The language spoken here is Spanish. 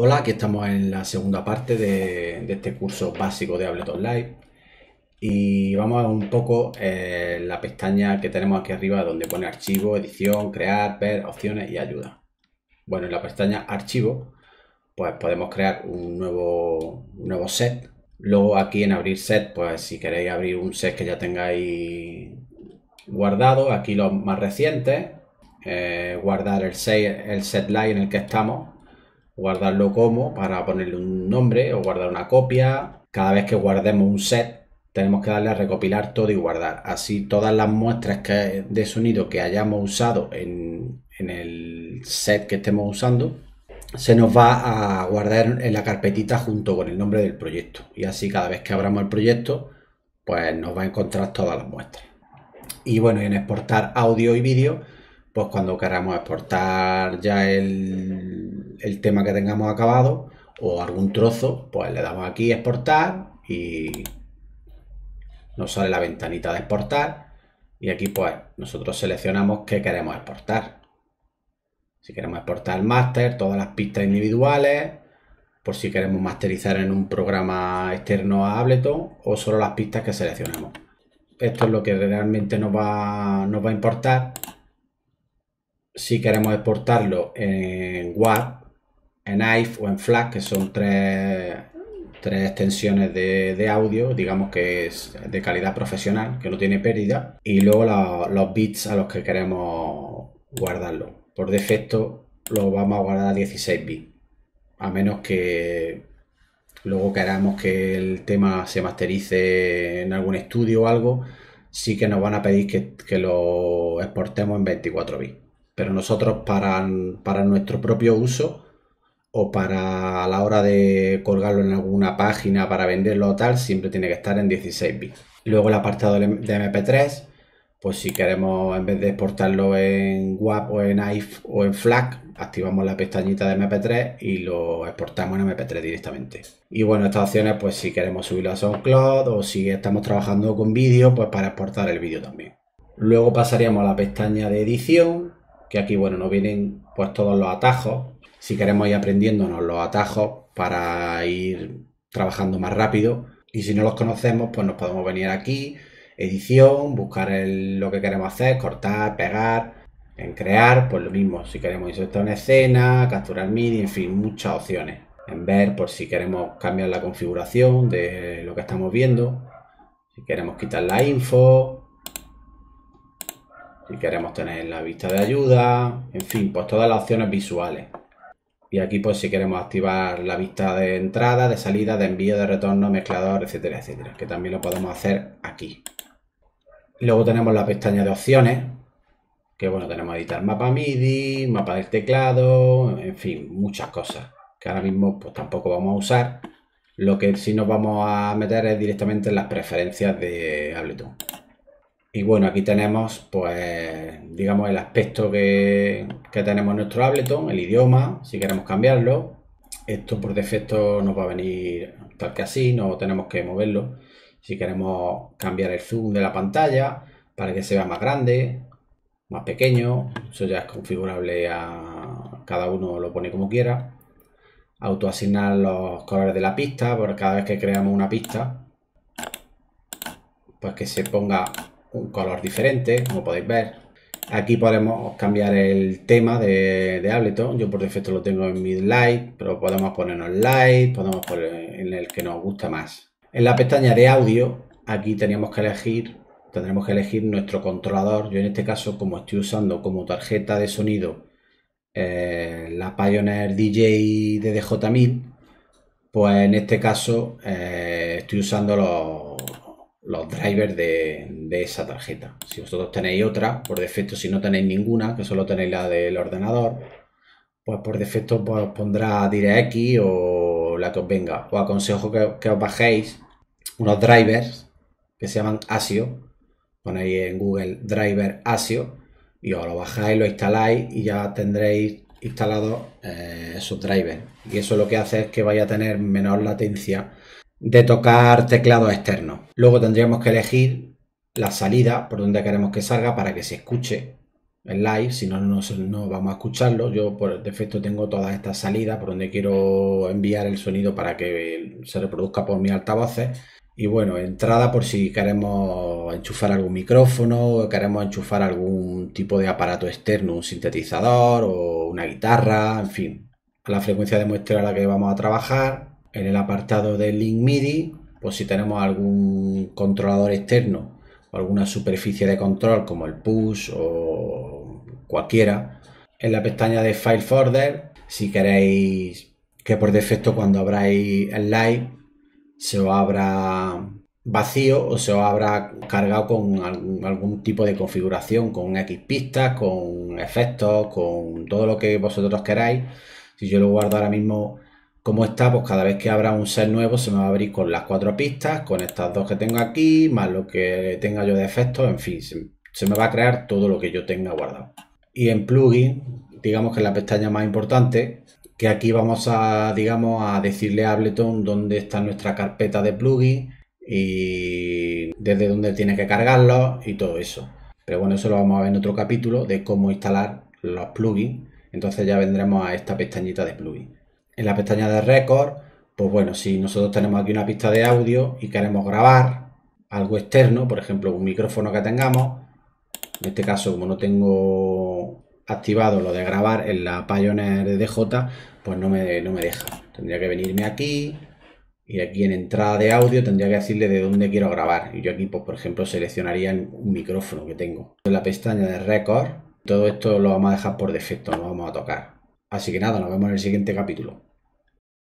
Hola, aquí estamos en la segunda parte de, este curso básico de Ableton Live y vamos a un poco eh, la pestaña que tenemos aquí arriba donde pone archivo, edición, crear, ver, opciones y ayuda. Bueno, en la pestaña archivo pues podemos crear un nuevo, nuevo set. Luego aquí en abrir set, pues si queréis abrir un set que ya tengáis guardado, aquí los más recientes, eh, guardar el, el set live en el que estamos guardarlo como para ponerle un nombre o guardar una copia. Cada vez que guardemos un set, tenemos que darle a recopilar todo y guardar. Así todas las muestras de sonido que hayamos usado en, en el set que estemos usando, se nos va a guardar en la carpetita junto con el nombre del proyecto. Y así cada vez que abramos el proyecto, pues nos va a encontrar todas las muestras. Y bueno, en exportar audio y vídeo, pues cuando queramos exportar ya el el tema que tengamos acabado o algún trozo, pues le damos aquí exportar y nos sale la ventanita de exportar y aquí pues nosotros seleccionamos qué queremos exportar. Si queremos exportar el máster, todas las pistas individuales, por si queremos masterizar en un programa externo a Ableton o solo las pistas que seleccionamos. Esto es lo que realmente nos va, a importar. Si queremos exportarlo en WAV en Ife o en FLAC, que son tres, extensiones de, audio, digamos que es de calidad profesional, que no tiene pérdida, y luego los bits a los que queremos guardarlo. Por defecto lo vamos a guardar a 16 bits, a menos que luego queramos que el tema se masterice en algún estudio o algo, sí que nos van a pedir que, lo exportemos en 24 bits. Pero nosotros para, para nuestro propio uso, o para a la hora de colgarlo en alguna página para venderlo o tal, siempre tiene que estar en 16 bits. Luego el apartado de MP3, pues si queremos en vez de exportarlo en WAP o en IF o en FLAC, activamos la pestañita de MP3 y lo exportamos en MP3 directamente. Y bueno, estas opciones, pues si queremos subirlo a SoundCloud o si estamos trabajando con vídeo, pues para exportar el vídeo también. Luego pasaríamos a la pestaña de edición, que aquí, bueno, nos vienen pues todos los atajos si queremos ir aprendiéndonos los atajos para ir trabajando más rápido. Y si no los conocemos, pues nos podemos venir aquí, edición, buscar lo que queremos hacer, cortar, pegar. En crear, pues lo mismo, si queremos insertar una escena, capturar MIDI, en fin, muchas opciones. En ver, por pues si queremos cambiar la configuración de lo que estamos viendo, si queremos quitar la info, si queremos tener la vista de ayuda, en fin, pues todas las opciones visuales. Y aquí pues si queremos activar la vista de entrada, de salida, de envío, de retorno, mezclador, etcétera, etcétera, que también lo podemos hacer aquí. Luego tenemos la pestaña de opciones, que bueno, tenemos editar mapa MIDI, mapa del teclado, en fin, muchas cosas que ahora mismo pues tampoco vamos a usar. Lo que sí nos vamos a meter es directamente en las preferencias de Ableton. Y bueno, aquí tenemos, pues, digamos, el aspecto que, tenemos en nuestro Ableton, el idioma, si queremos cambiarlo. Esto por defecto nos va a venir tal que así, no tenemos que moverlo. Si queremos cambiar el zoom de la pantalla para que se vea más grande, más pequeño, eso ya es configurable a cada uno lo pone como quiera. Autoasignar los colores de la pista, por cada vez que creamos una pista, pues que se ponga un color diferente, como podéis ver. Aquí podemos cambiar el tema de, de Ableton. Yo por defecto lo tengo en mid light, pero podemos ponernos light, podemos poner en el que nos gusta más. En la pestaña de audio, aquí tenemos que elegir, tendremos que elegir nuestro controlador. Yo en este caso, como estoy usando como tarjeta de sonido eh, la Pioneer DJ DDJ1000, pues en este caso eh, estoy usando los los drivers de, esa tarjeta. Si vosotros tenéis otra, por defecto, si no tenéis ninguna, que solo tenéis la del ordenador, pues por defecto pues os pondrá DirectX o la que os venga. Os aconsejo que, os bajéis unos drivers que se llaman ASIO. Ponéis en Google driver ASIO y os lo bajáis, lo instaláis y ya tendréis instalado eh, esos drivers. Y eso lo que hace es que vaya a tener menor latencia de tocar teclado externo Luego tendríamos que elegir la salida por donde queremos que salga para que se escuche el live, si no, no, vamos a escucharlo. Yo por defecto tengo todas estas salidas por donde quiero enviar el sonido para que se reproduzca por mi altavoces. Y bueno, entrada por si queremos enchufar algún micrófono, o queremos enchufar algún tipo de aparato externo, un sintetizador o una guitarra, en fin. La frecuencia de muestra a la que vamos a trabajar, en el apartado de link MIDI, pues si tenemos algún controlador externo o alguna superficie de control como el push o cualquiera, en la pestaña de File Folder, si queréis que por defecto cuando abráis el live se os abra vacío o se os habrá cargado con algún, tipo de configuración, con X pistas, con efectos, con todo lo que vosotros queráis. Si yo lo guardo ahora mismo como está, pues cada vez que abra un set nuevo se me va a abrir con las cuatro pistas, con estas dos que tengo aquí, más lo que tenga yo de efectos, en fin, se, me va a crear todo lo que yo tenga guardado. Y en plugin, digamos que es la pestaña más importante, que aquí vamos a, digamos, a decirle a Ableton dónde está nuestra carpeta de plugin y desde dónde tiene que cargarlo y todo eso. Pero bueno, eso lo vamos a ver en otro capítulo de cómo instalar los plugins. Entonces ya vendremos a esta pestañita de plugin en la pestaña de récord, pues bueno, si nosotros tenemos aquí una pista de audio y queremos grabar algo externo, por ejemplo, un micrófono que tengamos, en este caso como no tengo activado lo de grabar en la Pioneer DJ, pues no me, no me deja. Tendría que venirme aquí y aquí en entrada de audio tendría que decirle de dónde quiero grabar. Y yo aquí, pues, por ejemplo, seleccionaría un micrófono que tengo. En la pestaña de récord, todo esto lo vamos a dejar por defecto, no vamos a tocar. Así que nada, nos vemos en el siguiente capítulo.